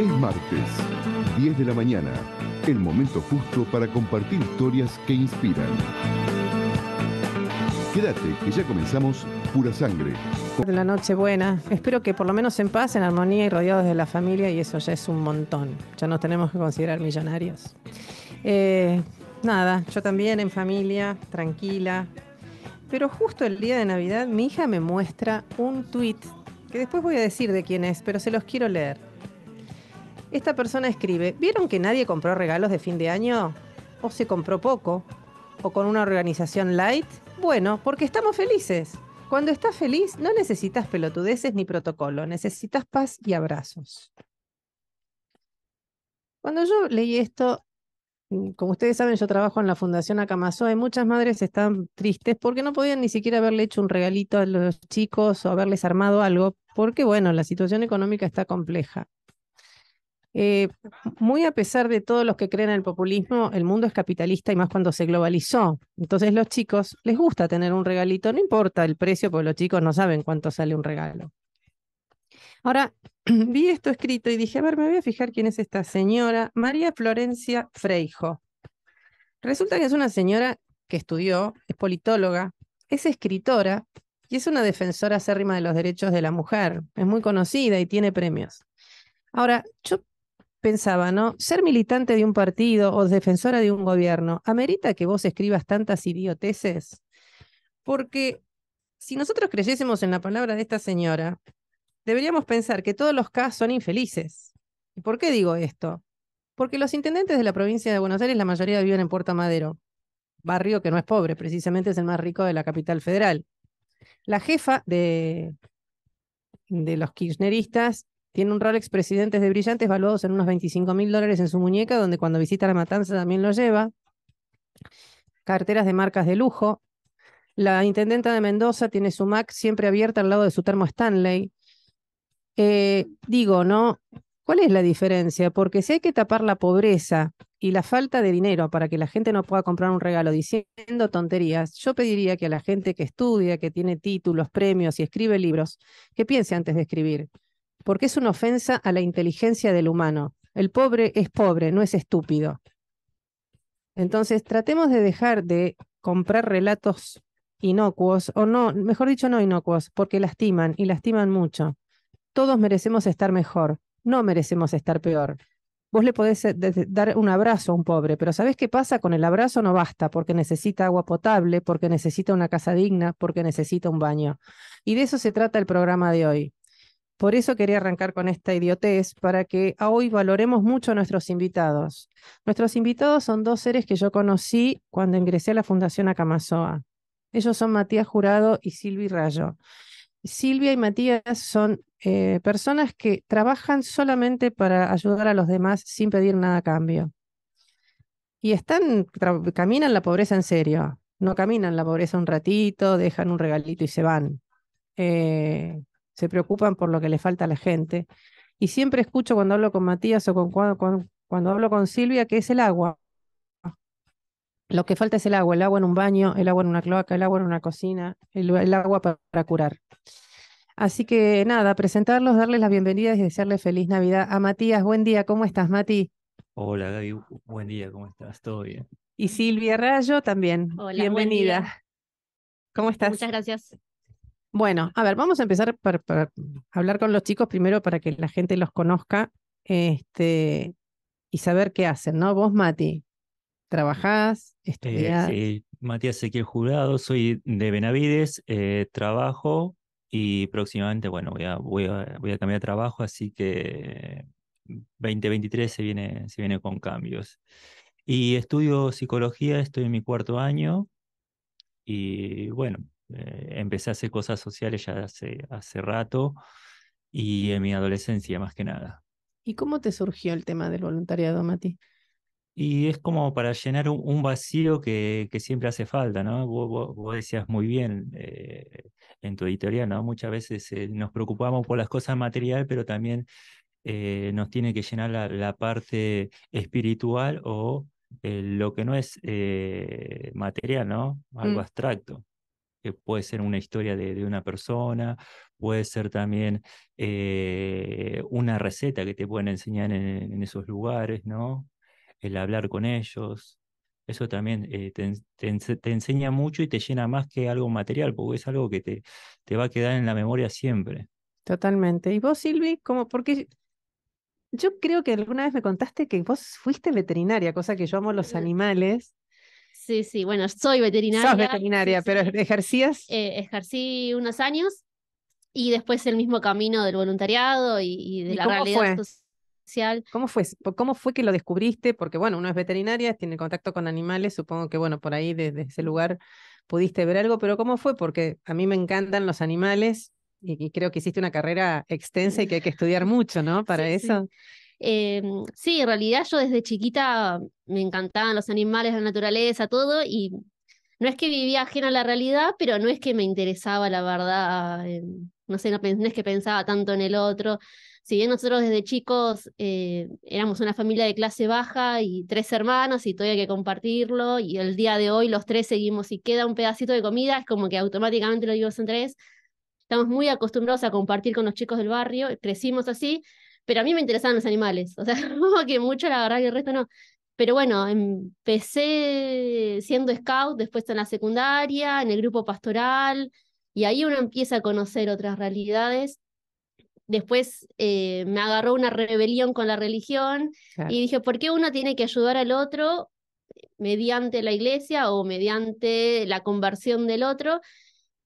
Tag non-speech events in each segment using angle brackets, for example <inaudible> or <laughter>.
Es martes, 10 de la mañana, el momento justo para compartir historias que inspiran. Quédate, que ya comenzamos Pura Sangre. De la noche buena. Espero que por lo menos en paz, en armonía y rodeados de la familia, y eso ya es un montón. Ya nos tenemos que considerar millonarios. Eh, nada, yo también en familia, tranquila. Pero justo el día de Navidad, mi hija me muestra un tweet que después voy a decir de quién es, pero se los quiero leer. Esta persona escribe, ¿vieron que nadie compró regalos de fin de año? ¿O se compró poco? ¿O con una organización light? Bueno, porque estamos felices. Cuando estás feliz no necesitas pelotudeces ni protocolo, necesitas paz y abrazos. Cuando yo leí esto, mm, como ustedes saben, yo trabajo en la Fundación Acamazoa y muchas madres están tristes porque no podían ni siquiera haberle hecho un regalito a los chicos o haberles armado algo, porque bueno, la situación económica está compleja. Eh, muy a pesar de todos los que creen en el populismo, el mundo es capitalista y más cuando se globalizó. Entonces los chicos les gusta tener un regalito, no importa el precio, porque los chicos no saben cuánto sale un regalo. Ahora, <clears throat> vi esto escrito y dije, a ver, me voy a fijar quién es esta señora, María Florencia Freijo. Resulta que es una señora que estudió, es politóloga, es escritora y es una defensora acérrima de los derechos de la mujer. Es muy conocida y tiene premios. Ahora, yo pensaba, ¿no? Ser militante de un partido o defensora de un gobierno, ¿amerita que vos escribas tantas idioteces? Porque si nosotros creyésemos en la palabra de esta señora, deberíamos pensar que todos los casos son infelices. ¿Y por qué digo esto? Porque los intendentes de la provincia de Buenos Aires, la mayoría viven en Puerto Madero, barrio que no es pobre, precisamente es el más rico de la capital federal. La jefa de, de los kirchneristas tiene un Rolex Presidentes de Brillantes valuados en unos 25 mil dólares en su muñeca, donde cuando visita la matanza también lo lleva. Carteras de marcas de lujo. La intendenta de Mendoza tiene su Mac siempre abierta al lado de su termo Stanley. Eh, digo, ¿no? ¿Cuál es la diferencia? Porque si hay que tapar la pobreza y la falta de dinero para que la gente no pueda comprar un regalo diciendo tonterías, yo pediría que a la gente que estudia, que tiene títulos, premios y escribe libros, que piense antes de escribir porque es una ofensa a la inteligencia del humano. El pobre es pobre, no es estúpido. Entonces, tratemos de dejar de comprar relatos inocuos, o no, mejor dicho, no inocuos, porque lastiman y lastiman mucho. Todos merecemos estar mejor, no merecemos estar peor. Vos le podés eh, dar un abrazo a un pobre, pero ¿sabés qué pasa? Con el abrazo no basta, porque necesita agua potable, porque necesita una casa digna, porque necesita un baño. Y de eso se trata el programa de hoy. Por eso quería arrancar con esta idiotez, para que hoy valoremos mucho a nuestros invitados. Nuestros invitados son dos seres que yo conocí cuando ingresé a la Fundación Acamazoa. Ellos son Matías Jurado y Silvi Rayo. Silvia y Matías son eh, personas que trabajan solamente para ayudar a los demás sin pedir nada a cambio. Y están, caminan la pobreza en serio. No caminan la pobreza un ratito, dejan un regalito y se van. Eh, se preocupan por lo que le falta a la gente. Y siempre escucho cuando hablo con Matías o con, cuando, hablo con Silvia que es el agua. Lo que falta es el agua, el agua en un baño, el agua en una cloaca, el agua en una cocina, el, agua para, curar. Así que nada, presentarlos, darles las bienvenidas y desearles feliz Navidad a Matías. Buen día, ¿cómo estás, Mati? Hola, Gaby, buen día, ¿cómo estás? ¿Todo bien? Y Silvia Rayo también. Hola, bienvenida. ¿Cómo estás? Muchas gracias. Bueno, a ver, vamos a empezar para hablar con los chicos primero para que la gente los conozca este, y saber qué hacen, ¿no? Vos, Mati, ¿trabajás? Eh, ¿Estudiás? Eh, sí, Matías Jurado, soy de Benavides, eh, trabajo y próximamente, bueno, voy a, voy a, voy a cambiar de trabajo, así que 2023 se viene, se viene con cambios. Y estudio psicología, estoy en mi cuarto año y bueno, eh, empecé a hacer cosas sociales ya hace, hace rato y en mi adolescencia más que nada. ¿Y cómo te surgió el tema del voluntariado, Mati? Y es como para llenar un, vacío que, siempre hace falta, ¿no? Vos, decías muy bien eh, en tu editorial, ¿no? Muchas veces eh, nos preocupamos por las cosas materiales, pero también nos tiene que llenar la, parte espiritual o lo que no es material, ¿no? Algo mm. abstracto que puede ser una historia de, una persona, puede ser también eh, una receta que te pueden enseñar en, esos lugares, ¿no? El hablar con ellos. Eso también eh, te, enseña mucho y te llena más que algo material, porque es algo que te, te va a quedar en la memoria siempre. Totalmente. ¿Y vos, Silvi, cómo, porque yo creo que alguna vez me contaste que vos fuiste veterinaria, cosa que yo amo los eh. animales. Sí, sí, bueno, soy veterinaria. Sos veterinaria, pero ejercías. Eh, ejercí unos años y después el mismo camino del voluntariado y, de la realidad social. ¿Cómo fue? ¿Cómo fue que lo descubriste? Porque bueno, uno es veterinaria, tiene contacto con animales, supongo que bueno, por ahí desde ese lugar pudiste ver algo, pero ¿cómo fue? Porque a mí me encantan los animales, y, creo que hiciste una carrera extensa y que hay que estudiar mucho, ¿no? <laughs> Para eso. Em, sí, en realidad yo desde chiquita me encantaban los animales, la naturaleza, todo, y no es que vivía ajena a la realidad, pero no es que me interesaba, la verdad, em, no sé, no, es que pensaba tanto en el otro. Si bien nosotros desde chicos eh, éramos una familia de clase baja y tres hermanos y todavía hay que compartirlo, y el día de hoy los tres seguimos y queda un pedacito de comida, es como que automáticamente lo digo en tres. Estamos muy acostumbrados a compartir con los chicos del barrio, crecimos así, pero a mí me interesaban los animales, o sea, <laughs> como que mucho la verdad que el resto no. Pero bueno, empecé siendo scout, después en la secundaria, en el grupo pastoral, y ahí uno empieza a conocer otras realidades. Después eh, me agarró una rebelión con la religión y dije, ¿por qué uno tiene que ayudar al otro mediante la iglesia o mediante la conversión del otro?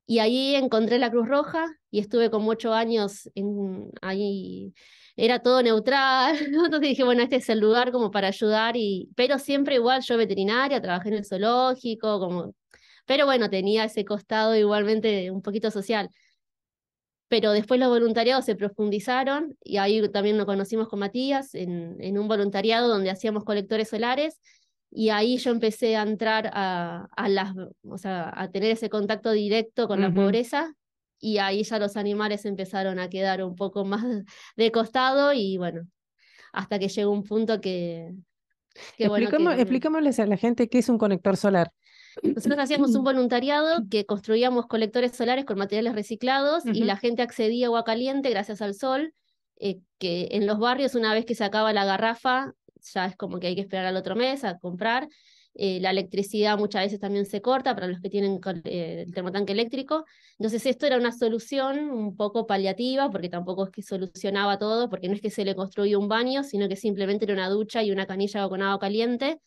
Y ahí encontré la Cruz Roja y estuve como ocho años en, ahí era todo neutral, <laughs> entonces dije, bueno, este es el lugar como para ayudar, y, pero siempre igual yo veterinaria, trabajé en el zoológico, como, pero bueno, tenía ese costado igualmente un poquito social. Pero después los voluntariados se profundizaron y ahí también nos conocimos con Matías en, en un voluntariado donde hacíamos colectores solares y ahí yo empecé a entrar a, a las, o sea, a tener ese contacto directo con la pobreza y ahí ya los animales empezaron a quedar un poco más <laughs> de costado y bueno, hasta que llegó un punto que... que, bueno, a la gente qué es un conector solar. Nosotros hacíamos un voluntariado que construíamos colectores solares con materiales reciclados y la gente accedía a agua caliente gracias al sol, eh, que en los barrios una vez que se acaba la garrafa, ya es como que hay que esperar al otro mes a comprar, eh, la electricidad muchas veces también se corta para los que tienen eh, el termotanque eléctrico. Entonces esto era una solución un poco paliativa, porque tampoco es que solucionaba todo, porque no es que se le construyó un baño, sino que simplemente era una ducha y una canilla con agua caliente.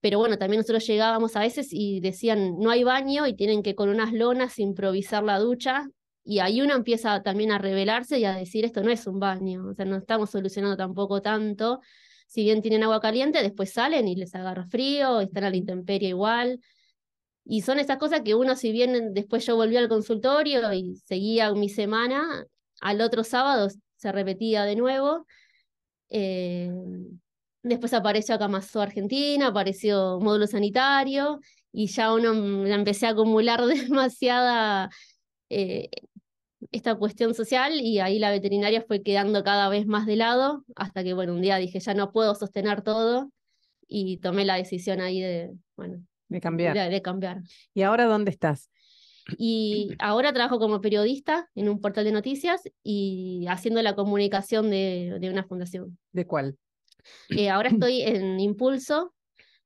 Pero bueno, también nosotros llegábamos a veces y decían, no hay baño y tienen que con unas lonas improvisar la ducha. Y ahí uno empieza también a rebelarse y a decir, esto no es un baño, o sea, no estamos solucionando tampoco tanto si bien tienen agua caliente, después salen y les agarra frío, están a la intemperie igual. Y son esas cosas que uno, si bien después yo volví al consultorio y seguía mi semana, al otro sábado se repetía de nuevo. Eh, después apareció Acamazo Argentina, apareció Módulo Sanitario, y ya uno mm, la empecé a acumular <laughs> demasiada eh, esta cuestión social y ahí la veterinaria fue quedando cada vez más de lado hasta que, bueno, un día dije, ya no puedo sostener todo y tomé la decisión ahí de, bueno, de cambiar. De, cambiar. ¿Y ahora dónde estás? Y ahora trabajo como periodista en un portal de noticias y haciendo la comunicación de, de una fundación. ¿De cuál? Eh, ahora estoy en Impulso,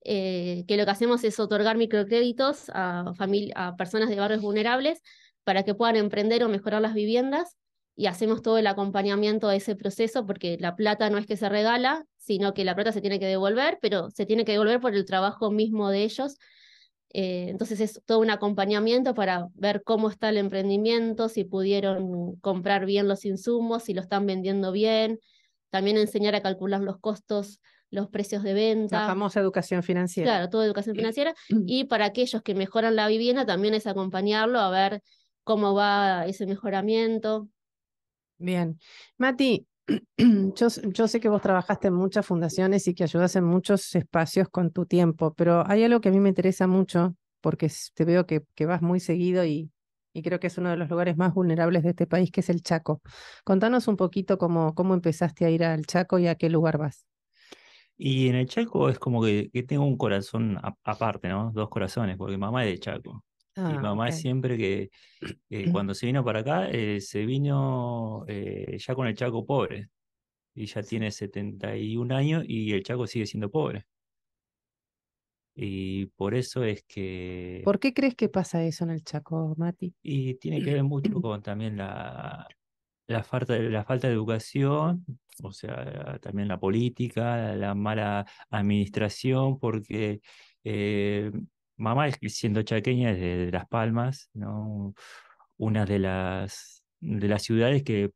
eh, que lo que hacemos es otorgar microcréditos a, a personas de barrios vulnerables para que puedan emprender o mejorar las viviendas y hacemos todo el acompañamiento a ese proceso porque la plata no es que se regala, sino que la plata se tiene que devolver, pero se tiene que devolver por el trabajo mismo de ellos. Eh, entonces es todo un acompañamiento para ver cómo está el emprendimiento, si pudieron comprar bien los insumos, si lo están vendiendo bien, también enseñar a calcular los costos, los precios de venta. La famosa educación financiera. Claro, toda educación financiera. <clears throat> Y para aquellos que mejoran la vivienda, también es acompañarlo a ver cómo va ese mejoramiento. Bien. Mati, <clears throat> yo, sé que vos trabajaste en muchas fundaciones y que ayudas en muchos espacios con tu tiempo, pero hay algo que a mí me interesa mucho porque te veo que, vas muy seguido y, creo que es uno de los lugares más vulnerables de este país, que es el Chaco. Contanos un poquito cómo, empezaste a ir al Chaco y a qué lugar vas. Y en el Chaco es como que, tengo un corazón aparte, ¿no? Dos corazones, porque mamá es de Chaco. Mi ah, mamá siempre que eh, mm. cuando se vino para acá, eh, se vino eh, ya con el Chaco pobre. Y ya tiene 71 años y el Chaco sigue siendo pobre. Y por eso es que... ¿Por qué crees que pasa eso en el Chaco, Mati? Y tiene que ver mucho <clears throat> con también la, la, falta, la falta de educación, o sea, también la política, la mala administración, porque mamá siendo chaqueña de Las Palmas, ¿no? Una de las, de las ciudades que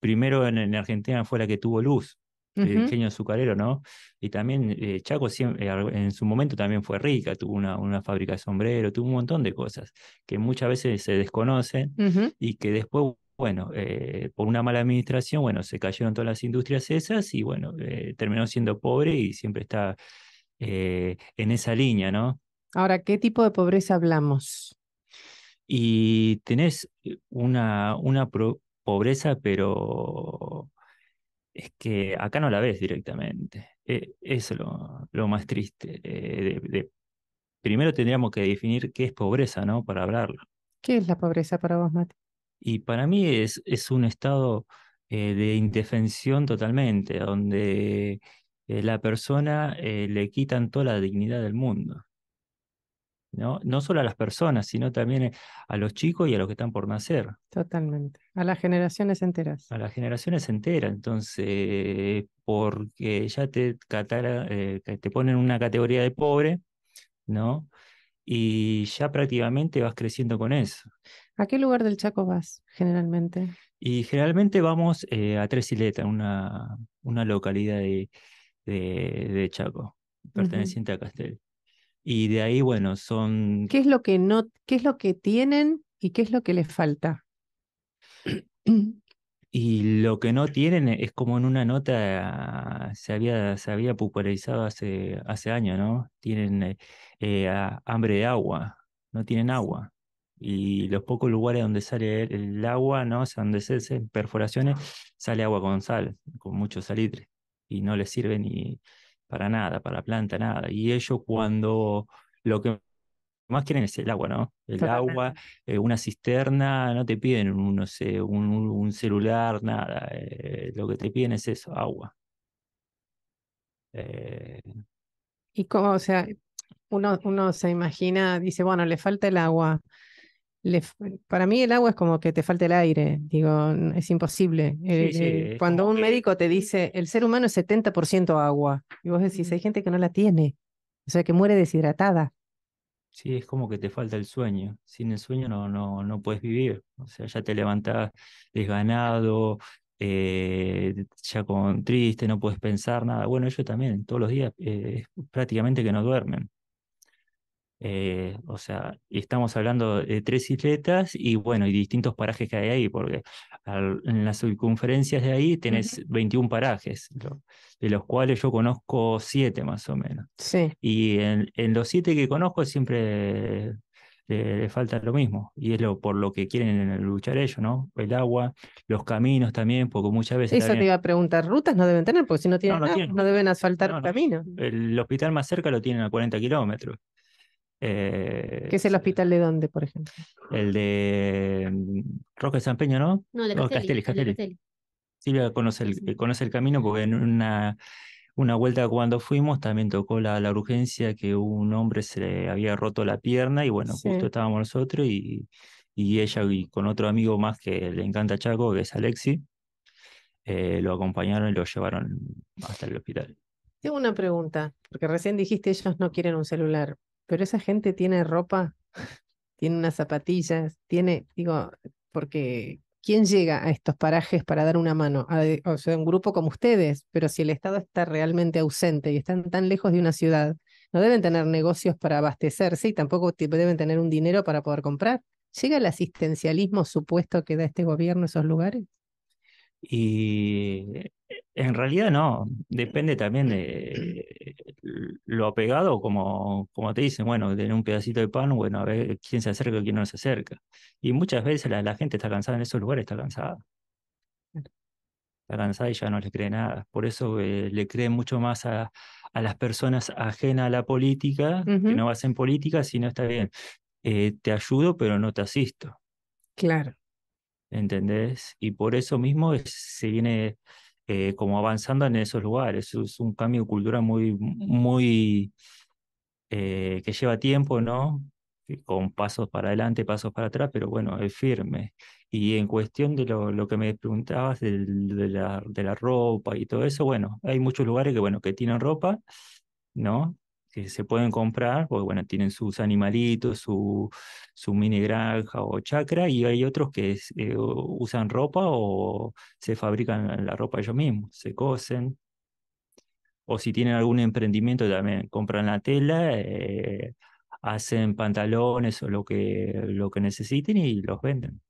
primero en, Argentina fue la que tuvo luz, el ingenio azucarero, ¿no? Y también eh, Chaco siempre, eh, en su momento también fue rica, tuvo una, fábrica de sombrero, tuvo un montón de cosas que muchas veces se desconocen y que después bueno, eh, por una mala administración, bueno, se cayeron todas las industrias esas y bueno, terminó siendo pobre y siempre está en esa línea, ¿no? Ahora, ¿qué tipo de pobreza hablamos? Y tenés eh, una, pobreza, pero es que acá no la ves directamente. Eh, eso es lo, más triste. Eh, primero tendríamos que definir qué es pobreza, ¿no? Para hablarlo. ¿Qué es la pobreza para vos, Mati? Y para mí es, es un estado de indefensión totalmente, donde la persona le quitan toda la dignidad del mundo. ¿no? solo a las personas, sino también eh, a los chicos y a los que están por nacer. Totalmente. A las generaciones enteras. A las generaciones enteras. Entonces, porque ya te, catara, eh, te ponen una categoría de pobre, ¿no? Y ya prácticamente vas creciendo con eso. ¿A qué lugar del Chaco vas generalmente? Y generalmente vamos eh, a Tres Siletas, una, una localidad de, Chaco, perteneciente a Castel. Y de ahí, bueno, son... ¿Qué es lo que, no, qué es lo que tienen y qué es lo que les falta? <clears throat> Y lo que no tienen es como en una nota se había, se había popularizado hace, hace años, ¿no? Tienen eh, eh, hambre de agua, no tienen agua. Y los pocos lugares donde sale el, agua, ¿no? O sea, donde se hacen perforaciones, sale agua con sal, con mucho salitre. Y no les sirve ni, para nada, para la planta, nada. Y ellos cuando lo que más quieren es el agua, ¿no? El agua, eh, una cisterna, no te piden un, no sé, un, celular, nada. Eh, lo que te piden es eso, agua. Eh, y como, o sea, uno, uno se imagina, dice, bueno, le falta el agua para mí el agua es como que te falta el aire, digo, es imposible. cuando un médico te dice, el ser humano es 70% agua, y vos decís, hay gente que no la tiene, o sea, que muere deshidratada. Sí, es como que te falta el sueño, sin el sueño no, no, no puedes vivir, o sea, ya te levantás desganado, eh, ya con triste, no puedes pensar nada. Bueno, ellos también todos los días eh, prácticamente que no duermen. Eh, o sea, estamos hablando de tres isletas y bueno, y distintos parajes que hay ahí, porque en las circunferencias de ahí tenés 21 parajes, de los cuales yo conozco siete más o menos. Sí. Y en, los siete que conozco siempre le, falta lo mismo, y es lo por lo que quieren luchar ellos, ¿no? El agua, los caminos también, porque muchas veces... Eso te iba a preguntar, rutas no deben tener, porque si no tienen, no, deben asfaltar un caminos. El hospital más cerca lo tienen a 40 kilómetros. Eh, ¿Qué es el hospital de dónde, por ejemplo? El de mm, Roque San Peño, ¿no? No, de Castelli. Castelli. Silvia eh, conoce el, camino porque en una, una vuelta cuando fuimos también tocó la, la urgencia que un hombre se le había roto la pierna y bueno, justo estábamos nosotros y, y ella y con otro amigo más que le encanta Chaco, que es Alexi, eh, lo acompañaron y lo llevaron hasta el hospital. Tengo una pregunta, porque recién dijiste ellos no quieren un celular pero esa gente tiene ropa, tiene unas zapatillas, tiene, digo, porque ¿quién llega a estos parajes para dar una mano? o sea, un grupo como ustedes, pero si el Estado está realmente ausente y están tan lejos de una ciudad, no deben tener negocios para abastecerse y tampoco deben tener un dinero para poder comprar. ¿Llega el asistencialismo supuesto que da este gobierno a esos lugares? Y eh, en realidad no, depende también de lo apegado, como, como te dicen, bueno, tener un pedacito de pan, bueno, a ver quién se acerca, y quién no se acerca. Y muchas veces la, gente está cansada en esos lugares, está cansada. Mm. Está cansada y ya no le cree nada. Por eso eh, le cree mucho más a, las personas ajenas a la política, que no hacen política, si no está bien. Eh, te ayudo, pero no te asisto. Claro. ¿Entendés? Y por eso mismo se viene eh, como avanzando en esos lugares. Es un cambio de cultura muy, muy eh, que lleva tiempo, ¿no? Con pasos para adelante, pasos para atrás, pero bueno, es firme. Y en cuestión de lo, lo que me preguntabas de, la, de la ropa y todo eso, bueno, hay muchos lugares que, bueno, que tienen ropa, ¿no? que se pueden comprar, porque bueno, tienen sus animalitos, su, mini granja o chacra, y hay otros que eh, usan ropa o se fabrican la ropa ellos mismos, se cosen. O si tienen algún emprendimiento también compran la tela, eh, hacen pantalones o lo que, lo que necesiten y los venden.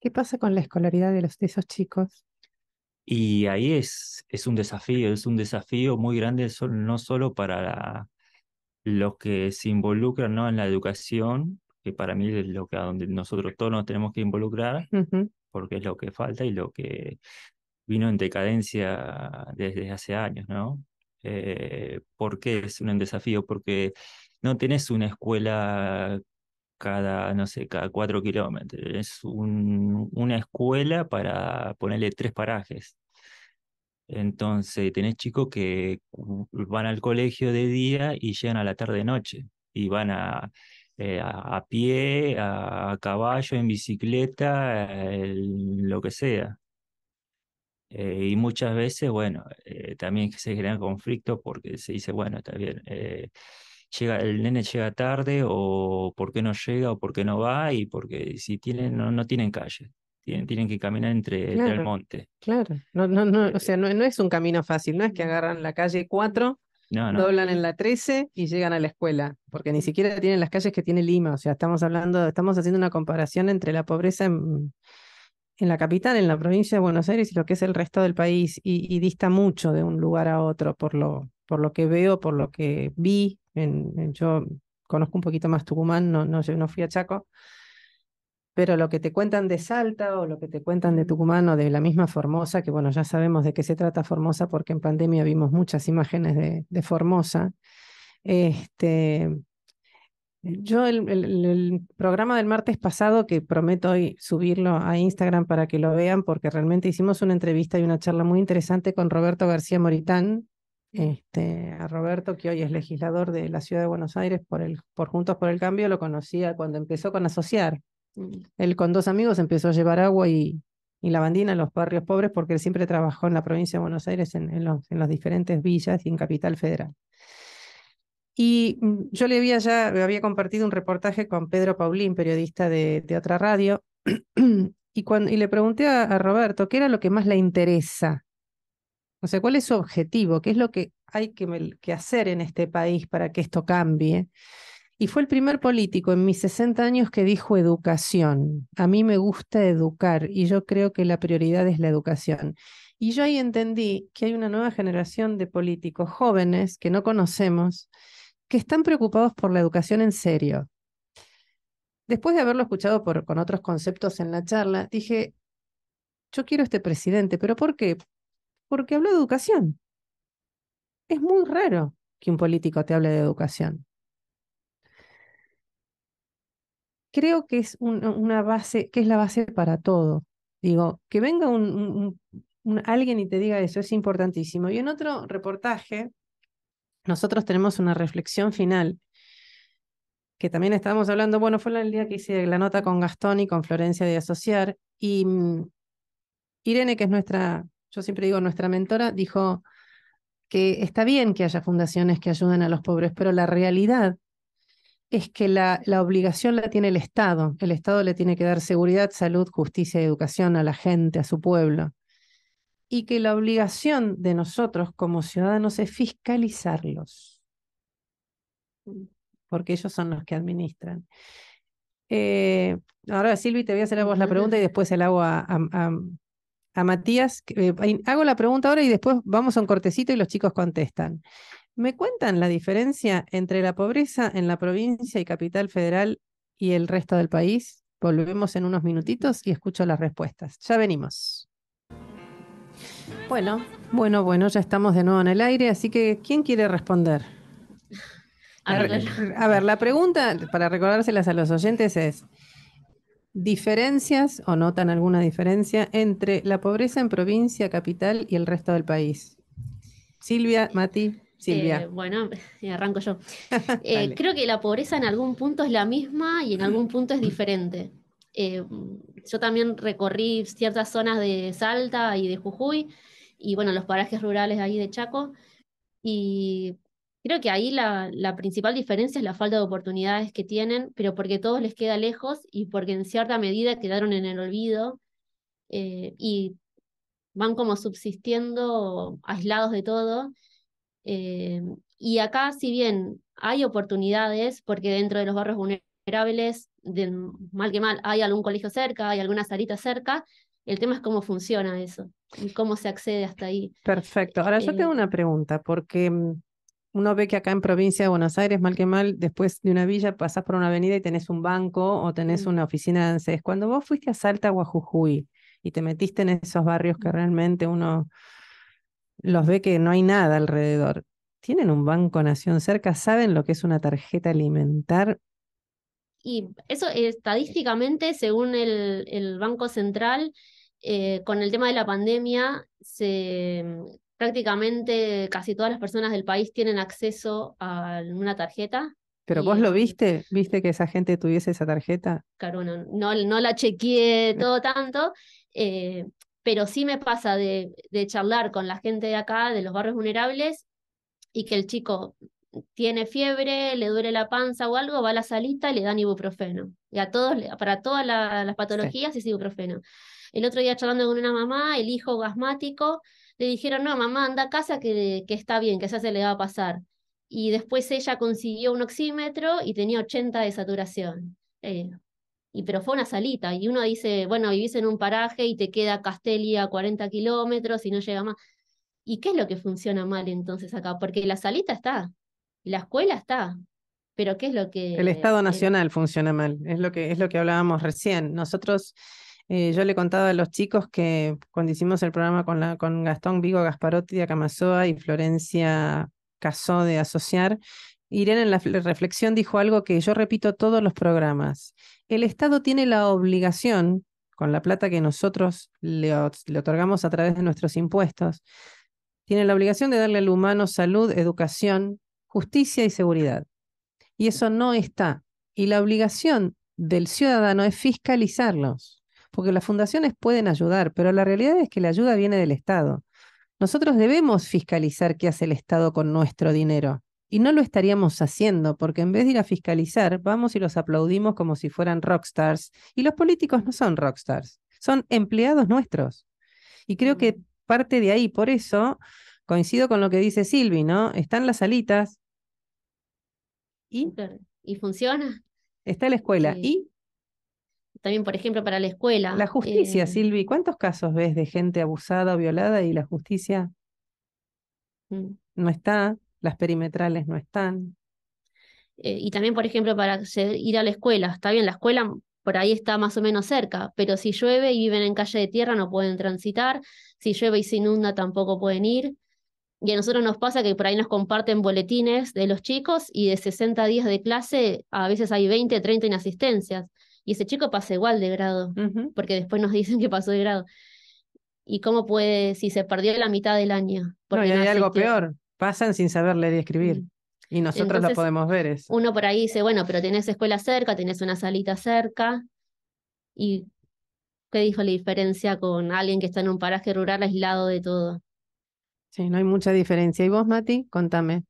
¿Qué pasa con la escolaridad de, los, de esos chicos? Y ahí es, es un desafío, es un desafío muy grande no solo para los que se involucran en la educación, que para mí es lo que a donde nosotros todos nos tenemos que involucrar, porque es lo que falta y lo que vino en decadencia desde hace años, ¿no? Eh, ¿Por qué es un desafío? Porque no tenés una escuela cada, no sé, cada cuatro kilómetros. Es un, una escuela para ponerle tres parajes. Entonces, tenés chicos que van al colegio de día y llegan a la tarde-noche y van a, eh, a, pie, a, caballo, en bicicleta, lo que sea. Eh, y muchas veces, bueno, eh, también se generan conflictos porque se dice, bueno, está bien, el nene llega tarde o por qué no llega o por qué no va y porque si tienen, no, no tienen calle. Tienen, tienen que caminar entre, el monte. Claro, no, no, no, o sea, eh, no, no es un camino fácil, no es que mm. agarran la calle 4 doblan en la 13 y llegan a la escuela, porque ni siquiera tienen las calles que tiene Lima, o sea, estamos hablando, estamos haciendo una comparación entre la pobreza en, la capital, en la provincia de Buenos Aires y lo que es el resto del país, y, y, dista mucho de un lugar a otro por lo, por lo que veo, por lo que vi, yo conozco un poquito más Tucumán, no, fui a Chaco, pero lo que te cuentan de Salta o lo que te cuentan de Tucumán o de la misma Formosa, que bueno, ya sabemos de qué se trata Formosa porque en pandemia vimos muchas imágenes de, Formosa. Este, yo el, programa del martes pasado, que prometo hoy subirlo a Instagram para que lo vean, porque realmente hicimos una entrevista y una charla muy interesante con Roberto García Moritán, este, a Roberto, que hoy es legislador de la Ciudad de Buenos Aires por, por Juntos por el Cambio, lo conocía cuando empezó con Asociar. Mm. Él con dos amigos empezó a llevar agua y, lavandina en los barrios pobres porque él siempre trabajó en la provincia de Buenos Aires en, las diferentes villas y en Capital Federal. Y mm, yo le había ya había compartido un reportaje con Pedro Paulín, periodista de, otra radio, <clears throat> y, le pregunté a Roberto qué era lo que más le interesa o sea, ¿cuál es su objetivo? ¿Qué es lo que hay que, hacer en este país para que esto cambie? Y fue el primer político en mis 60 años que dijo educación. A mí me gusta educar y yo creo que la prioridad es la educación. Y yo ahí entendí que hay una nueva generación de políticos jóvenes que no conocemos, que están preocupados por la educación en serio. Después de haberlo escuchado con otros conceptos en la charla, dije, yo quiero este presidente, pero ¿por qué? porque habló de educación. Es muy raro que un político te hable de educación. Creo que es una base, que es la base para todo. Digo, que venga alguien y te diga eso es importantísimo. Y en otro reportaje, nosotros tenemos una reflexión final que también estábamos hablando, bueno, fue el día que hice la nota con Gastón y con Florencia de Asociar, y mm, Irene, que es nuestra yo siempre digo, nuestra mentora dijo que está bien que haya fundaciones que ayuden a los pobres, pero la realidad es que la, obligación la tiene el Estado. El Estado le tiene que dar seguridad, salud, justicia y educación a la gente, a su pueblo. Y que la obligación de nosotros como ciudadanos es fiscalizarlos, porque ellos son los que administran. Eh, ahora, Silvi, te voy a hacer a vos la pregunta y después el agua a, a Matías. Eh, hago la pregunta ahora y después vamos a un cortecito y los chicos contestan. ¿Me cuentan la diferencia entre la pobreza en la provincia y capital federal y el resto del país? Volvemos en unos minutitos y escucho las respuestas. Ya venimos. Bueno, bueno, bueno, ya estamos de nuevo en el aire, así que ¿quién quiere responder? a ver la pregunta, para recordárselas a los oyentes, es, Diferencias, o notan alguna diferencia, entre la pobreza en provincia, capital y el resto del país. Silvia, Mati, Silvia. Eh, bueno, <laughs> arranco yo. <laughs> Eh, creo que la pobreza en algún punto es la misma y en algún punto es diferente. Eh, yo también recorrí ciertas zonas de Salta y de Jujuy y bueno, los parajes rurales ahí de Chaco. Y Creo que ahí la, principal diferencia es la falta de oportunidades que tienen, pero porque todos les queda lejos y porque en cierta medida quedaron en el olvido eh, y van como subsistiendo aislados de todo. Eh, y acá, si bien hay oportunidades, porque dentro de los barrios vulnerables, mal que mal, hay algún colegio cerca, hay alguna salita cerca, el tema es cómo funciona eso y cómo se accede hasta ahí. Perfecto. Ahora yo tengo eh, una pregunta, porque mm, uno ve que acá en provincia de Buenos Aires, mal que mal, después de una villa pasás por una avenida y tenés un banco o tenés mm. una oficina de ANSES. Cuando vos fuiste a Salta o Jujuy y te metiste en esos barrios que realmente uno los ve que no hay nada alrededor, ¿tienen un Banco Nación cerca? ¿Saben lo que es una tarjeta alimentar? Y eso estadísticamente, según el, el Banco Central, eh, con el tema de la pandemia, se, prácticamente casi todas las personas del país tienen acceso a una tarjeta. ¿Pero vos lo viste? ¿Viste que esa gente tuviese esa tarjeta? Claro, no, la chequeé todo tanto, eh, pero sí me pasa de, charlar con la gente de acá, de los barrios vulnerables, y que el chico tiene fiebre, le duele la panza o algo, va a la salita y le dan ibuprofeno. Y a todos, para todas las patologías es ibuprofeno. El otro día charlando con una mamá, el hijo asmático, le dijeron, no, mamá, anda a casa que, que está bien, que ya se le va a pasar. Y después ella consiguió un oxímetro y tenía 80 de saturación. Eh, y pero fue una salita, y uno dice, bueno, vivís en un paraje y te queda Castelli a 40 kilómetros y no llega más. ¿Y qué es lo que funciona mal entonces acá? Porque la salita está, la escuela está, pero ¿qué es lo que... El Estado Nacional funciona mal, es lo que, es lo que hablábamos recién. Nosotros eh, yo le contaba a los chicos que cuando hicimos el programa con, con Gastón Vigo Gasparotti de Acamazoa y Florencia Casó de Asociar, Irene en la reflexión dijo algo que yo repito todos los programas. El Estado tiene la obligación, con la plata que nosotros le otorgamos a través de nuestros impuestos, tiene la obligación de darle al humano salud, educación, justicia y seguridad. Y eso no está. Y la obligación del ciudadano es fiscalizarlos porque las fundaciones pueden ayudar, pero la realidad es que la ayuda viene del Estado. Nosotros debemos fiscalizar qué hace el Estado con nuestro dinero. Y no lo estaríamos haciendo, porque en vez de ir a fiscalizar, vamos y los aplaudimos como si fueran rockstars. Y los políticos no son rockstars, son empleados nuestros. Y creo que mm. parte de ahí, por eso coincido con lo que dice Silvi, ¿no? Están las alitas. Y, y funciona. Está la escuela. Y también, por ejemplo, para la escuela. La justicia, eh, Silvi, ¿cuántos casos ves de gente abusada o violada y la justicia mm. no está? Las perimetrales no están. Eh, y también, por ejemplo, para ir a la escuela. Está bien, la escuela por ahí está más o menos cerca, pero si llueve y viven en calle de tierra no pueden transitar, si llueve y se inunda tampoco pueden ir. Y a nosotros nos pasa que por ahí nos comparten boletines de los chicos y de 60 días de clase a veces hay 20, 30 inasistencias. Y ese chico pasa igual de grado, porque después nos dicen que pasó de grado. ¿Y cómo puede, si se perdió la mitad del año? Porque no, y hay algo peor, pasan sin saber leer y escribir. Mm. Y nosotros lo podemos ver eso. Uno por ahí dice, bueno, pero tenés escuela cerca, tenés una salita cerca. ¿Y qué dijo la diferencia con alguien que está en un paraje rural aislado de todo? Sí, no hay mucha diferencia. ¿Y vos, Mati? Contame.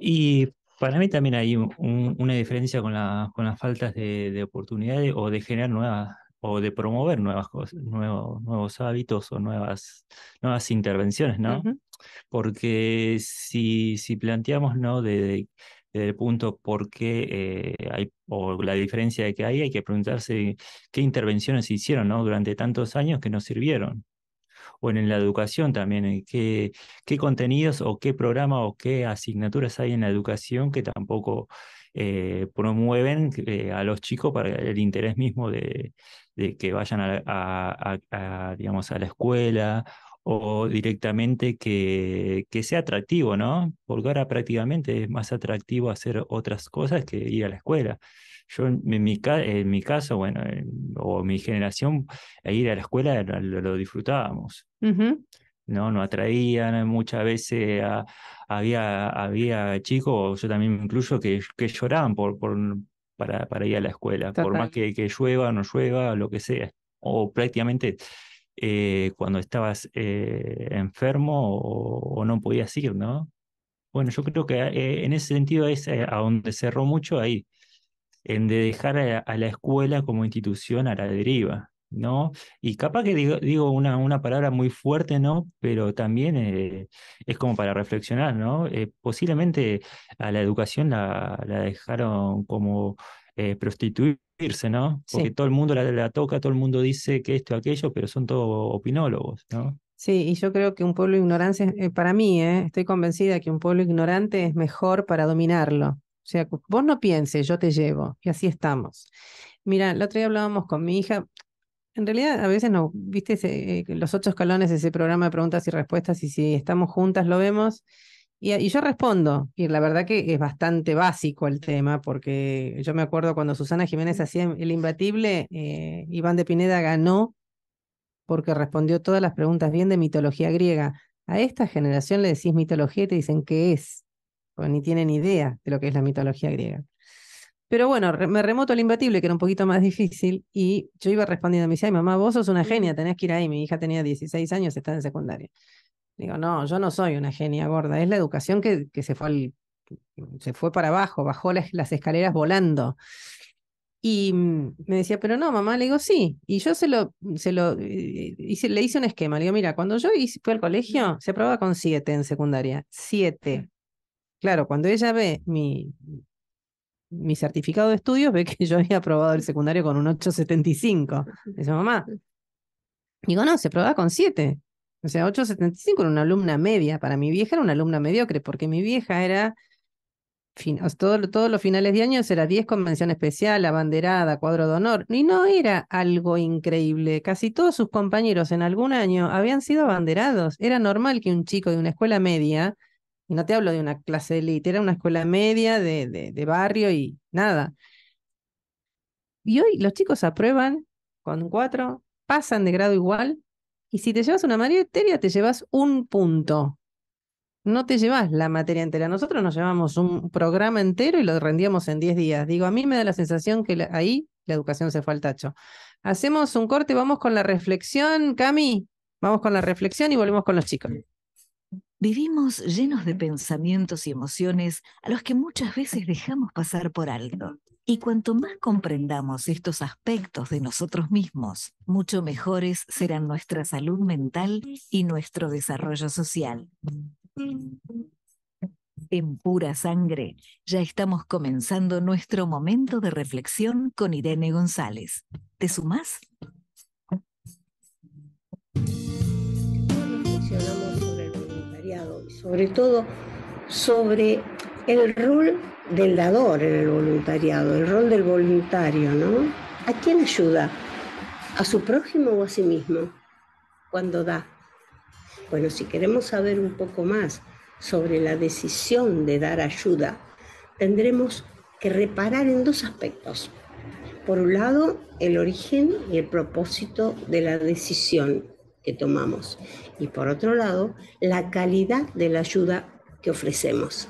Y para mí también hay una diferencia con, la, con las faltas de, oportunidades o de generar nuevas o de promover nuevas nuevos, nuevos hábitos o nuevas, nuevas intervenciones, ¿no? Porque si, si planteamos, ¿no? desde el punto por qué eh, hay, o la diferencia de que hay, hay que preguntarse qué intervenciones se hicieron ¿no? durante tantos años que no sirvieron o en la educación también, eh, qué, qué contenidos o qué programa o qué asignaturas hay en la educación que tampoco eh, promueven eh, a los chicos para el interés mismo de, que vayan a, digamos, a la escuela o directamente que, que, sea atractivo, ¿no? Porque ahora prácticamente es más atractivo hacer otras cosas que ir a la escuela. Yo en mi, caso, bueno, eh, o mi generación, e ir a la escuela lo, disfrutábamos. No, no atraían, eh, muchas veces había, había chicos, yo también me incluyo, que, que lloraban por, por, para, ir a la escuela, por más que, que llueva, no llueva, lo que sea, o prácticamente eh, cuando estabas eh, enfermo o, no podías ir, ¿no? Bueno, yo creo que eh, en ese sentido es a donde cerró mucho ahí, en de dejar a, la escuela como institución a la deriva, ¿no? Y capaz que digo, una, una, palabra muy fuerte, ¿no? Pero también es como para reflexionar, ¿no? posiblemente a la educación la dejaron como eh, prostituirse, ¿no? Porque todo el mundo la, toca, todo el mundo dice que esto, aquello, pero son todos opinólogos, ¿no? Sí, y yo creo que un pueblo ignorante, eh, para mí, ¿eh? estoy convencida que un pueblo ignorante es mejor para dominarlo. O sea, vos no pienses, yo te llevo, y así estamos. Mira, el otro día hablábamos con mi hija, en realidad, a veces no, viste los ocho escalones, ese programa de preguntas y respuestas, y si estamos juntas lo vemos. Y, yo respondo, y la verdad que es bastante básico el tema, porque yo me acuerdo cuando Susana Jiménez hacía el imbatible, eh, Iván de Pineda ganó porque respondió todas las preguntas bien de mitología griega. A esta generación le decís mitología y te dicen qué es, ni tienen idea de lo que es la mitología griega. Pero bueno, me remoto al imbatible, que era un poquito más difícil, y yo iba respondiendo, me decía, mamá, vos sos una genia, tenés que ir ahí, mi hija tenía 16 años, está en secundaria. Digo, no, yo no soy una genia gorda, es la educación que, que se, fue se fue para abajo, bajó las, escaleras volando. Y mm, me decía, pero no, mamá, le digo, sí. Y yo se lo, se lo eh, le hice un esquema. Le digo, mira, cuando yo fui al colegio, se aprobaba con siete en secundaria. Siete. Claro, cuando ella ve mi, mi certificado de estudios, ve que yo había aprobado el secundario con un 875. Dice, mamá. Digo, no, se aprobaba con siete. O sea, 8.75 era una alumna media. Para mi vieja era una alumna mediocre, porque mi vieja era. Fin, todos los finales de año era 10 convención especial, abanderada, cuadro de honor. Y no era algo increíble. Casi todos sus compañeros en algún año habían sido abanderados. Era normal que un chico de una escuela media, y no te hablo de una clase élite, era una escuela media de, de barrio y nada. Y hoy los chicos aprueban con cuatro, pasan de grado igual y si te llevas una materia entera, te llevas un punto. No te llevas la materia entera. Nosotros nos llevamos un programa entero y lo rendíamos en 10 días. Digo, a mí me da la sensación que ahí la educación se fue al tacho. Hacemos un corte, vamos con la reflexión, Cami. Vamos con la reflexión y volvemos con los chicos. Vivimos llenos de pensamientos y emociones a los que muchas veces dejamos pasar por alto. Y cuanto más comprendamos estos aspectos de nosotros mismos, mucho mejores serán nuestra salud mental y nuestro desarrollo social. En pura sangre, ya estamos comenzando nuestro momento de reflexión con Irene González. ¿Te sumás? y sobre todo sobre el rol del dador en el voluntariado, el rol del voluntario, ¿no? ¿A quién ayuda? ¿A su prójimo o a sí mismo cuando da? Bueno, si queremos saber un poco más sobre la decisión de dar ayuda, tendremos que reparar en dos aspectos. Por un lado, el origen y el propósito de la decisión que tomamos. Y por otro lado, la calidad de la ayuda que ofrecemos.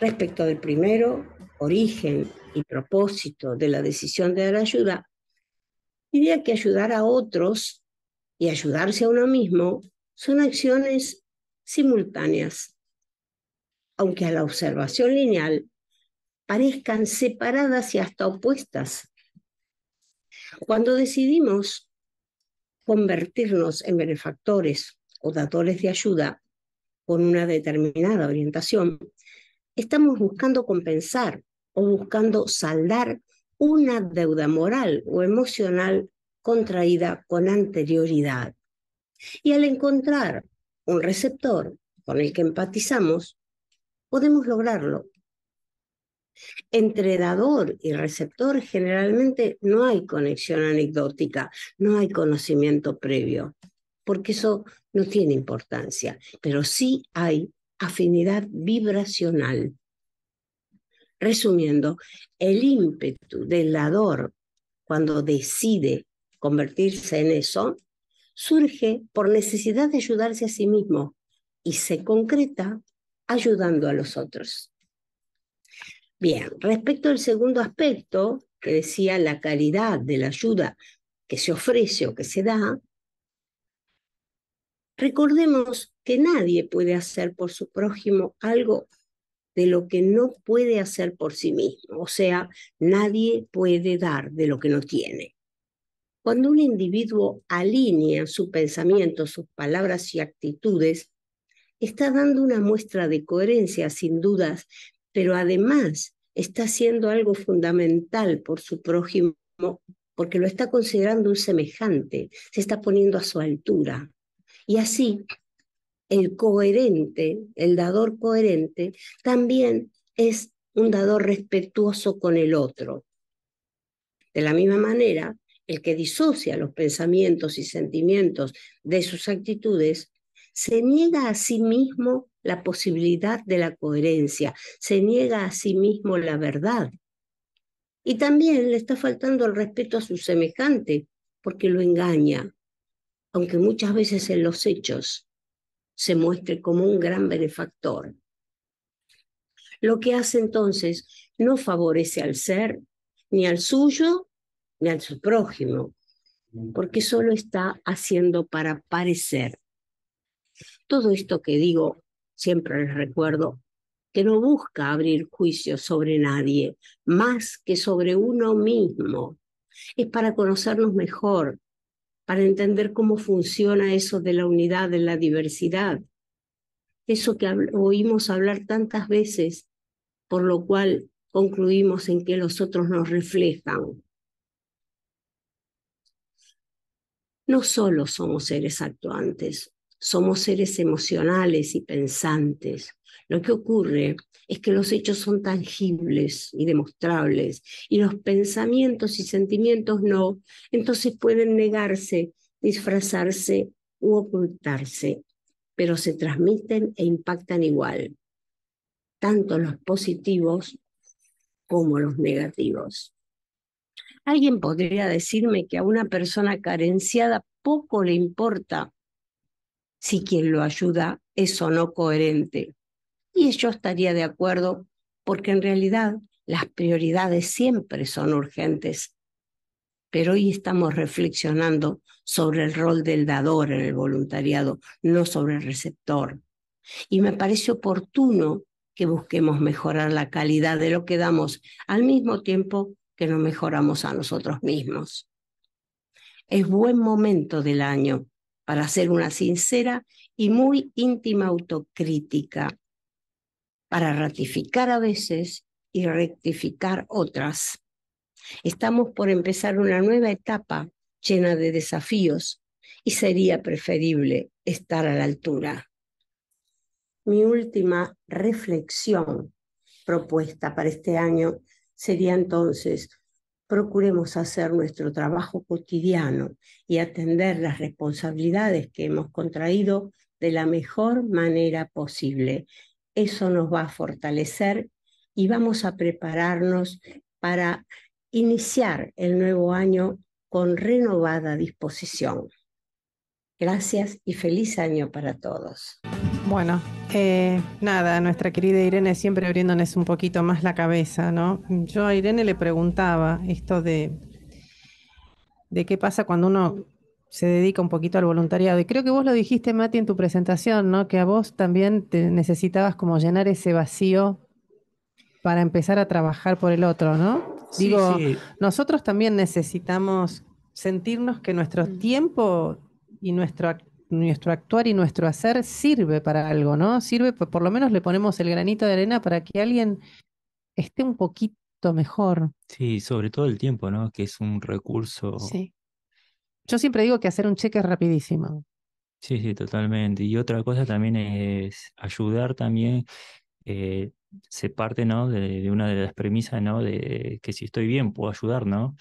Respecto del primero, origen y propósito de la decisión de dar ayuda, diría que ayudar a otros y ayudarse a uno mismo son acciones simultáneas, aunque a la observación lineal parezcan separadas y hasta opuestas. Cuando decidimos convertirnos en benefactores o dadores de ayuda con una determinada orientación, estamos buscando compensar o buscando saldar una deuda moral o emocional contraída con anterioridad. Y al encontrar un receptor con el que empatizamos, podemos lograrlo. Entre dador y receptor generalmente no hay conexión anecdótica, no hay conocimiento previo, porque eso no tiene importancia, pero sí hay afinidad vibracional. Resumiendo, el ímpetu del dador cuando decide convertirse en eso, surge por necesidad de ayudarse a sí mismo y se concreta ayudando a los otros. Bien, respecto al segundo aspecto, que decía la calidad de la ayuda que se ofrece o que se da, recordemos que nadie puede hacer por su prójimo algo de lo que no puede hacer por sí mismo, o sea, nadie puede dar de lo que no tiene. Cuando un individuo alinea su pensamiento, sus palabras y actitudes, está dando una muestra de coherencia, sin dudas, pero además está haciendo algo fundamental por su prójimo porque lo está considerando un semejante, se está poniendo a su altura. Y así el coherente, el dador coherente, también es un dador respetuoso con el otro. De la misma manera, el que disocia los pensamientos y sentimientos de sus actitudes, se niega a sí mismo la posibilidad de la coherencia, se niega a sí mismo la verdad. Y también le está faltando el respeto a su semejante, porque lo engaña, aunque muchas veces en los hechos se muestre como un gran benefactor. Lo que hace entonces no favorece al ser, ni al suyo, ni al su prójimo, porque solo está haciendo para parecer. Todo esto que digo, siempre les recuerdo, que no busca abrir juicio sobre nadie, más que sobre uno mismo. Es para conocernos mejor, para entender cómo funciona eso de la unidad, de la diversidad. Eso que oímos hablar tantas veces, por lo cual concluimos en que los otros nos reflejan. No solo somos seres actuantes, somos seres emocionales y pensantes. Lo que ocurre es que los hechos son tangibles y demostrables y los pensamientos y sentimientos no, entonces pueden negarse, disfrazarse u ocultarse, pero se transmiten e impactan igual, tanto los positivos como los negativos. ¿Alguien podría decirme que a una persona carenciada poco le importa si quien lo ayuda es o no coherente? Y yo estaría de acuerdo porque en realidad las prioridades siempre son urgentes, pero hoy estamos reflexionando sobre el rol del dador en el voluntariado, no sobre el receptor. Y me parece oportuno que busquemos mejorar la calidad de lo que damos al mismo tiempo que nos mejoramos a nosotros mismos. Es buen momento del año para hacer una sincera y muy íntima autocrítica para ratificar a veces y rectificar otras. Estamos por empezar una nueva etapa llena de desafíos y sería preferible estar a la altura. Mi última reflexión propuesta para este año sería entonces, procuremos hacer nuestro trabajo cotidiano y atender las responsabilidades que hemos contraído de la mejor manera posible eso nos va a fortalecer y vamos a prepararnos para iniciar el nuevo año con renovada disposición. Gracias y feliz año para todos. Bueno, eh, nada, nuestra querida Irene siempre abriéndonos un poquito más la cabeza, ¿no? Yo a Irene le preguntaba esto de, de qué pasa cuando uno se dedica un poquito al voluntariado. Y creo que vos lo dijiste, Mati, en tu presentación, ¿no? Que a vos también te necesitabas como llenar ese vacío para empezar a trabajar por el otro, ¿no? Digo, nosotros también necesitamos sentirnos que nuestro mm. tiempo y nuestro, nuestro actuar y nuestro hacer sirve para algo, ¿no? Sirve, por lo menos le ponemos el granito de arena para que alguien esté un poquito mejor. Sí, sobre todo el tiempo, ¿no? Que es un recurso sí yo siempre digo que hacer un cheque es rapidísimo. Sí, sí, totalmente. Y otra cosa también es ayudar también, eh, se parte ¿no? de, una de las premisas ¿no? de que si estoy bien puedo ayudar, ¿no?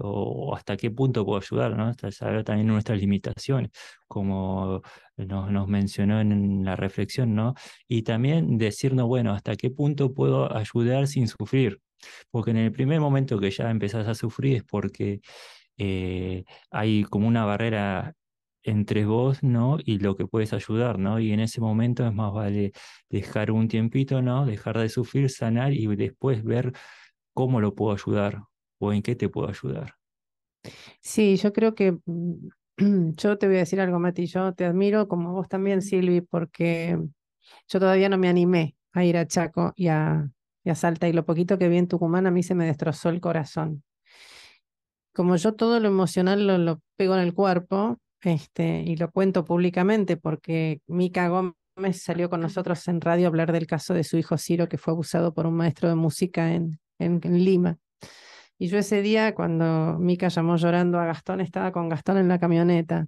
o, hasta qué punto puedo ayudar, ¿no? saber también nuestras limitaciones, como nos, nos mencionó en la reflexión, ¿no? Y también decirnos, bueno, hasta qué punto puedo ayudar sin sufrir, porque en el primer momento que ya empezás a sufrir es porque eh, hay como una barrera entre vos, ¿no? Y lo que puedes ayudar, ¿no? Y en ese momento es más vale dejar un tiempito, ¿no? Dejar de sufrir, sanar y después ver cómo lo puedo ayudar o en qué te puedo ayudar. Sí, yo creo que mm, <clears throat> yo te voy a decir algo, Mati, yo te admiro como vos también, Silvi, porque yo todavía no me animé a ir a Chaco a, y a Salta y lo poquito que vi en Tucumán a mí se me destrozó el corazón como yo todo lo emocional lo, pego en el cuerpo este, y lo cuento públicamente, porque Mica Gómez salió con nosotros en radio a hablar del caso de su hijo Ciro, que fue abusado por un maestro de música en, en, en Lima. Y yo ese día, cuando Mica llamó llorando a Gastón, estaba con Gastón en la camioneta.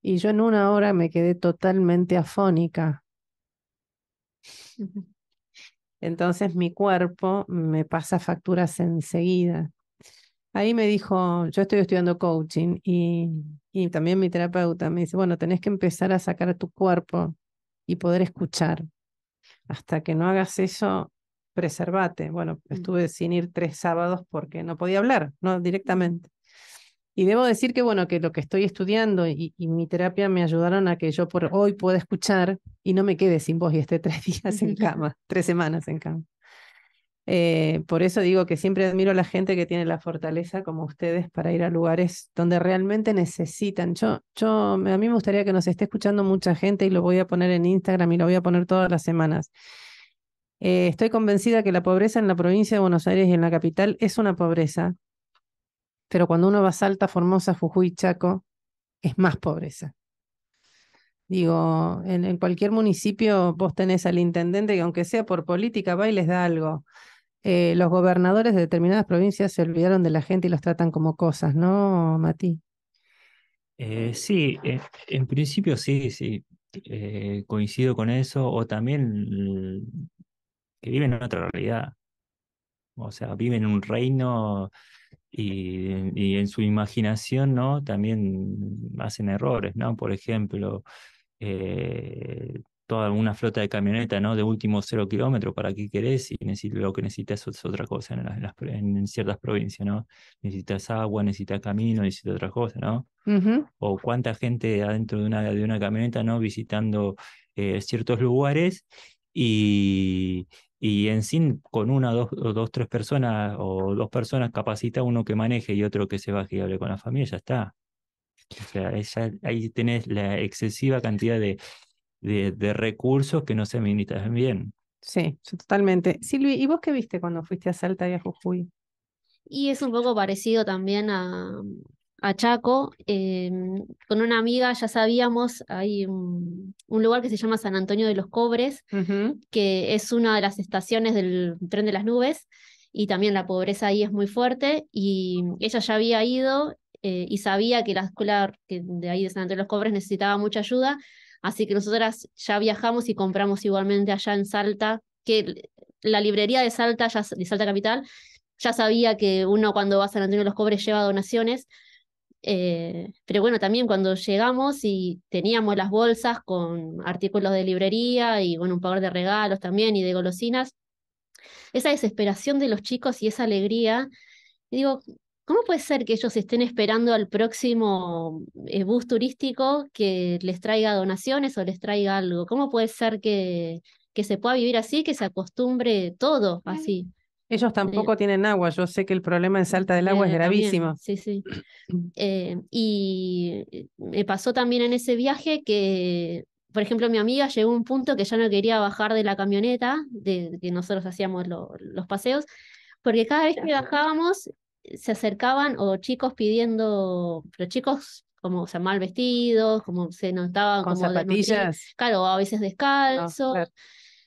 Y yo en una hora me quedé totalmente afónica. Entonces mi cuerpo me pasa facturas enseguida ahí me dijo, yo estoy estudiando coaching y, también mi terapeuta me dice, bueno, tenés que empezar a sacar tu cuerpo y poder escuchar. Hasta que no hagas eso, preservate. Bueno, mm. estuve sin ir tres sábados porque no podía hablar, ¿no? Mm. Directamente. Y debo decir que, bueno, que lo que estoy estudiando y mi terapia me ayudaron a que yo por hoy pueda escuchar y no me quede sin voz y esté <laughs> tres días en <laughs> cama, tres semanas en cama. Eh, por eso digo que siempre admiro a la gente que tiene la fortaleza como ustedes para ir a lugares donde realmente necesitan. Yo, yo, a mí me gustaría que nos esté escuchando mucha gente y lo voy a poner en Instagram y lo voy a poner todas las semanas. Eh, estoy convencida que la pobreza en la provincia de Buenos Aires y en la capital es una pobreza, pero cuando uno va a Salta, Formosa, Jujuy, Chaco, es más pobreza. Digo, en, en cualquier municipio vos tenés al intendente que aunque sea por política va y les da algo eh, los gobernadores de determinadas provincias se olvidaron de la gente y los tratan como cosas, ¿no, Mati? Eh, sí, eh, en principio sí, sí, coincido con eso, o también que viven en otra realidad, o sea, viven en un reino y, en su imaginación, ¿no? También hacen errores, ¿no? Por ejemplo, toda una flota de camioneta, ¿no? De último cero kilómetro, ¿para qué querés? Y lo que necesitas es otra cosa en, ciertas provincias, ¿no? Necesitas agua, necesitas camino, necesitas otra cosa, ¿no? O cuánta gente adentro de una, de una camioneta, ¿no? Visitando eh, ciertos lugares y, y en sí con una, dos, dos, tres personas o dos personas capacita uno que maneje y otro que se va y hable con la familia, ya está. O sea, ahí tenés la excesiva cantidad de, de, recursos que no se administran bien. Sí, totalmente. Silvi, ¿y vos qué viste cuando fuiste a Salta y a Jujuy? Y es un poco parecido también a, Chaco. Eh, con una amiga ya sabíamos, hay un, lugar que se llama San Antonio de los Cobres, que es una de las estaciones del tren de las nubes, y también la pobreza ahí es muy fuerte, y ella ya había ido eh, y sabía que la escuela que de ahí de San Antonio de los Cobres necesitaba mucha ayuda, Así que nosotras ya viajamos y compramos igualmente allá en Salta, que la librería de Salta, ya, de Salta Capital, ya sabía que uno cuando va a San Antonio de los Cobres lleva donaciones. Eh, pero bueno, también cuando llegamos y teníamos las bolsas con artículos de librería y con un par de regalos también y de golosinas, esa desesperación de los chicos y esa alegría, digo, ¿Cómo puede ser que ellos estén esperando al próximo eh, bus turístico que les traiga donaciones o les traiga algo? ¿Cómo puede ser que, que se pueda vivir así, que se acostumbre todo así? Ellos tampoco tienen agua. Yo sé que el problema en Salta del agua es gravísimo. sí, sí. <clears throat> Eh, y me pasó también en ese viaje que, por ejemplo, mi amiga llegó a un punto que ya no quería bajar de la camioneta, de, que nosotros hacíamos los paseos, porque cada vez que bajábamos se acercaban o chicos pidiendo, pero chicos como sea, mal vestidos, como se notaban Con zapatillas. claro, a veces descalzos.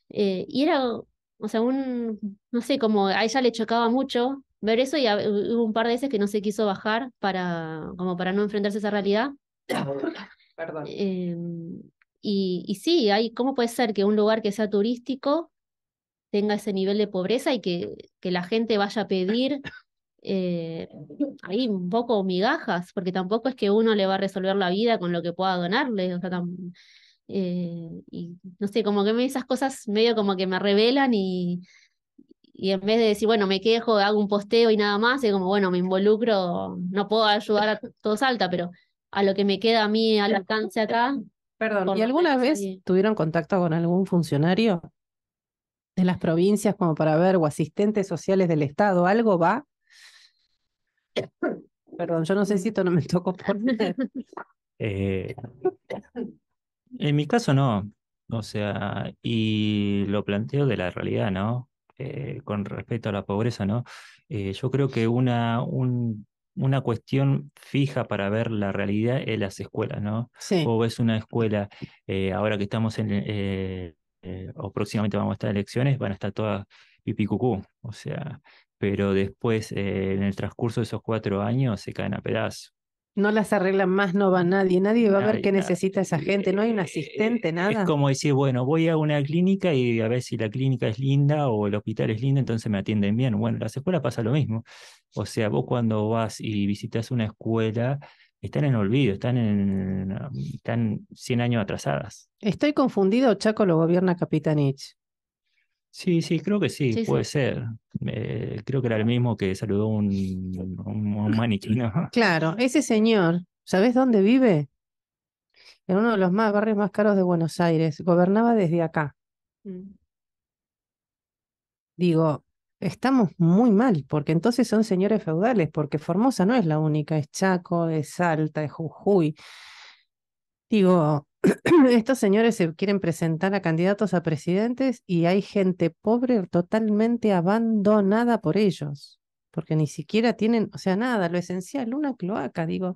Eh, y era, o sea, un, no sé, como a ella le chocaba mucho ver eso y hubo un par de veces que no se quiso bajar para, como para no enfrentarse a esa realidad. <coughs> Em, y, y sí, hay, ¿cómo puede ser que un lugar que sea turístico tenga ese nivel de pobreza y que, que la gente vaya a pedir eh, ahí un poco migajas, porque tampoco es que uno le va a resolver la vida con lo que pueda donarle, o sea, eh, y no sé, como que esas cosas medio como que me revelan y, y en vez de decir, bueno, me quejo, hago un posteo y nada más, es como, bueno, me involucro, no puedo ayudar a todos alta, pero a lo que me queda a mí al alcance acá. Perdón, ¿y alguna vez tuvieron contacto con algún funcionario de las provincias como para ver o asistentes sociales del Estado? ¿Algo va? Perdón, yo no sé si esto no me tocó poner. <laughs> Eh, en mi caso no. O sea, y lo planteo de la realidad, ¿no? Eh, con respecto a la pobreza, ¿no? Eh, yo creo que una, una cuestión fija para ver la realidad es las escuelas, ¿no? O es una escuela, ahora que estamos en, o próximamente vamos a estar en elecciones, van a estar todas pipí-cucú. O sea, pero después eh, en el transcurso de esos cuatro años se caen a pedazos. No las arreglan más, no va nadie, nadie va a ver qué necesita esa gente, no hay un asistente, <laughs> nada. Es como decir, bueno, voy a una clínica y a ver si la clínica es linda o el hospital es lindo, entonces me atienden bien. Bueno, en las escuelas pasa lo mismo. O sea, vos cuando vas y visitas una escuela, están en olvido, están, en, están 100 años atrasadas. Estoy confundido, Chaco lo gobierna Capitanich. Sí, sí, creo que sí, puede ser. Eh, creo que era el mismo que saludó un, un, maniquí, <laughs> Claro, ese señor, ¿sabés dónde vive? En uno de los barrios más caros de Buenos Aires. Gobernaba desde acá. Mm. Digo, estamos muy mal, porque entonces son señores feudales, porque Formosa no es la única, es Chaco, es Salta, es Jujuy. Digo, <clears throat> estos señores se quieren presentar a candidatos a presidentes y hay gente pobre totalmente abandonada por ellos, porque ni siquiera tienen, o sea, nada, lo esencial, una cloaca, digo.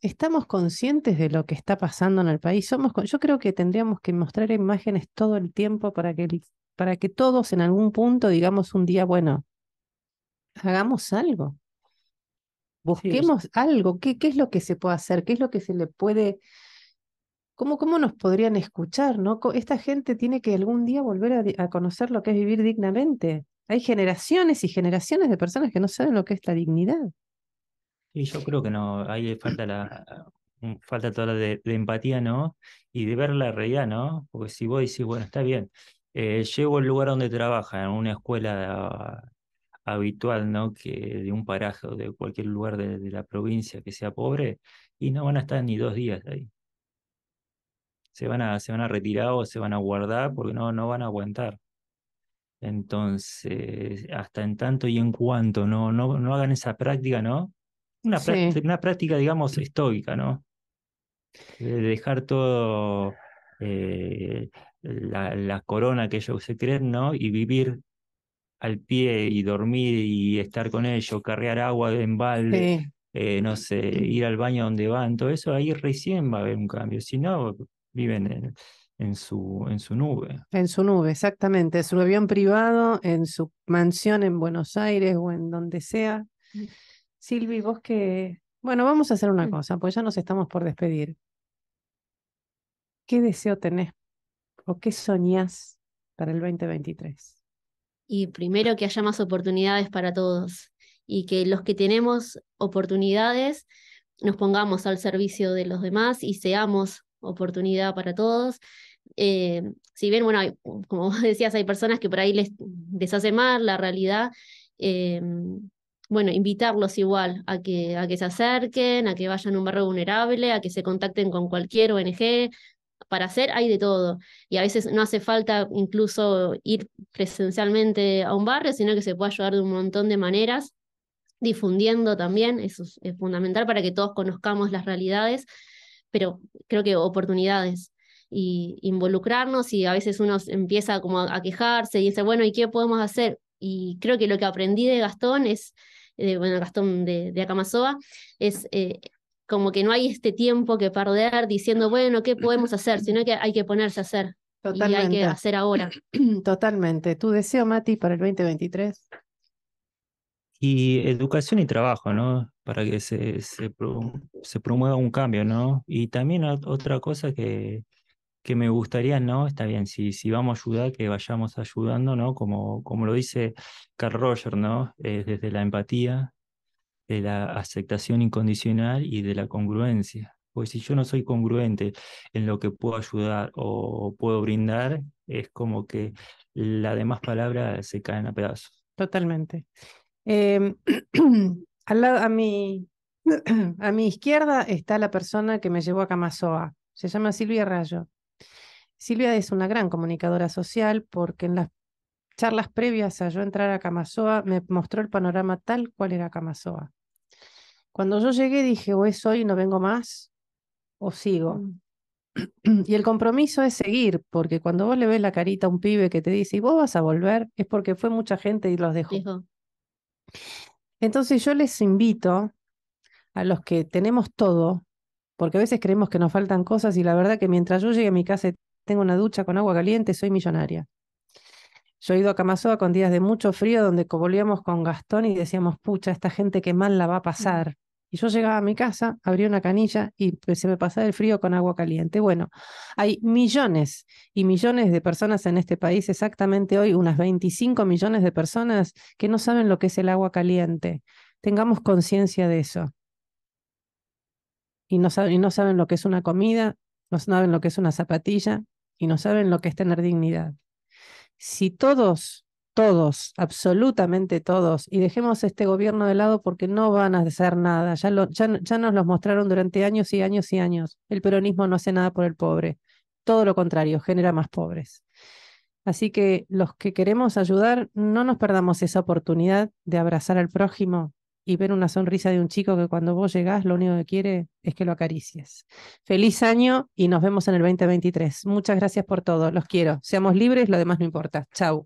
Estamos conscientes de lo que está pasando en el país. Somos, yo creo que tendríamos que mostrar imágenes todo el tiempo para que, para que todos en algún punto digamos un día, bueno, hagamos algo. Busquemos algo. ¿Qué, ¿Qué es lo que se puede hacer? ¿Qué es lo que se le puede ¿Cómo, nos podrían escuchar? ¿no? Esta gente tiene que algún día volver a, conocer lo que es vivir dignamente. Hay generaciones y generaciones de personas que no saben lo que es la dignidad. Y yo creo que no, ahí falta la mm, falta toda la de, empatía, ¿no? Y de ver la realidad, ¿no? Porque si vos decís, bueno, está bien, eh, llego al lugar donde trabaja, en una escuela habitual, ¿no? Que de un paraje o de cualquier lugar de, de, la provincia que sea pobre, y no van a estar ni dos días ahí se van a, se van a retirar o se van a guardar porque no, no van a aguantar. Entonces, hasta en tanto y en cuanto no, no, no hagan esa práctica, ¿no? Una, práctica, una práctica, digamos, estoica, ¿no? dejar todo eh, la, corona que ellos se creen, ¿no? Y vivir al pie y dormir y estar con ellos, carrear agua en balde, eh, no sé, ir al baño donde van, todo eso, ahí recién va a haber un cambio. Si no, viven en, su, en su nube. En su nube, exactamente, En su avión privado, en su mansión en Buenos Aires o en donde sea. Mm. Silvi, vos que... Bueno, vamos a hacer una mm. cosa, pues ya nos estamos por despedir. ¿Qué deseo tenés o qué soñás para el 2023? Y primero que haya más oportunidades para todos y que los que tenemos oportunidades nos pongamos al servicio de los demás y seamos oportunidad para todos. Eh, si bien, bueno, como <laughs> vos decías, hay personas que por ahí les, les mal la realidad, eh, bueno, invitarlos igual a que, a que se acerquen, a que vayan a un barrio vulnerable, a que se contacten con cualquier ONG. Para hacer hay de todo. Y a veces no hace falta incluso ir presencialmente a un barrio, sino que se puede ayudar de un montón de maneras, difundiendo también, eso es fundamental para que todos conozcamos las realidades pero creo que oportunidades y involucrarnos y a veces uno empieza como a, quejarse y dice, bueno, ¿y qué podemos hacer? Y creo que lo que aprendí de Gastón es, eh, bueno, Gastón de, de es eh, como que no hay este tiempo que perder diciendo, bueno, ¿qué podemos hacer? Sino que hay que ponerse a hacer. Y hay que hacer ahora. <clears throat> Totalmente. ¿Tu deseo, Mati, para el 2023? y educación y trabajo, ¿no? Para que se, se, promueva un cambio, ¿no? Y también otra cosa que, que me gustaría, ¿no? Está bien, si, si vamos a ayudar, que vayamos ayudando, ¿no? Como, como lo dice Carl Roger, ¿no? Es desde la empatía, de la aceptación incondicional y de la congruencia. Pues si yo no soy congruente en lo que puedo ayudar o puedo brindar, es como que las demás palabras se caen a pedazos. Totalmente. Em, <clears throat> a, mi, <clears throat> a mi izquierda está la persona que me llevó a Camasoa. Se llama Silvia Rayo. Silvia es una gran comunicadora social porque en las charlas previas a yo entrar a Camasoa me mostró el panorama tal cual era Camasoa. Cuando yo llegué dije, o es hoy, no vengo más, o sigo. Mm. <clears throat> Y el compromiso es seguir, porque cuando vos le ves la carita a un pibe que te dice, y vos vas a volver, es porque fue mucha gente y los dejó. Entonces yo les invito a los que tenemos todo, porque a veces creemos que nos faltan cosas y la verdad que mientras yo llegue a mi casa y tengo una ducha con agua caliente, soy millonaria. Yo he ido a Camasoa con días de mucho frío donde volvíamos con Gastón y decíamos, pucha, esta gente que mal la va a pasar. Y yo llegaba a mi casa, abría una canilla y pues, se me pasaba el frío con agua caliente. Bueno, hay millones y millones de personas en este país, exactamente hoy unas 25 millones de personas que no saben lo que es el agua caliente. Tengamos conciencia de eso. Y no, saben, y no saben lo que es una comida, no saben lo que es una zapatilla y no saben lo que es tener dignidad. Si todos todos, absolutamente todos, y dejemos este gobierno de lado porque no van a hacer nada. Ya, nos los mostraron durante años y años y años. El peronismo no hace nada por el pobre. Todo lo contrario, genera más pobres. Así que los que queremos ayudar, no nos perdamos esa oportunidad de abrazar al prójimo y ver una sonrisa de un chico que cuando vos llegás lo único que quiere es que lo acaricies. Feliz año y nos vemos en el 2023. Muchas gracias por todo. Los quiero. Seamos libres, lo demás no importa. Chau.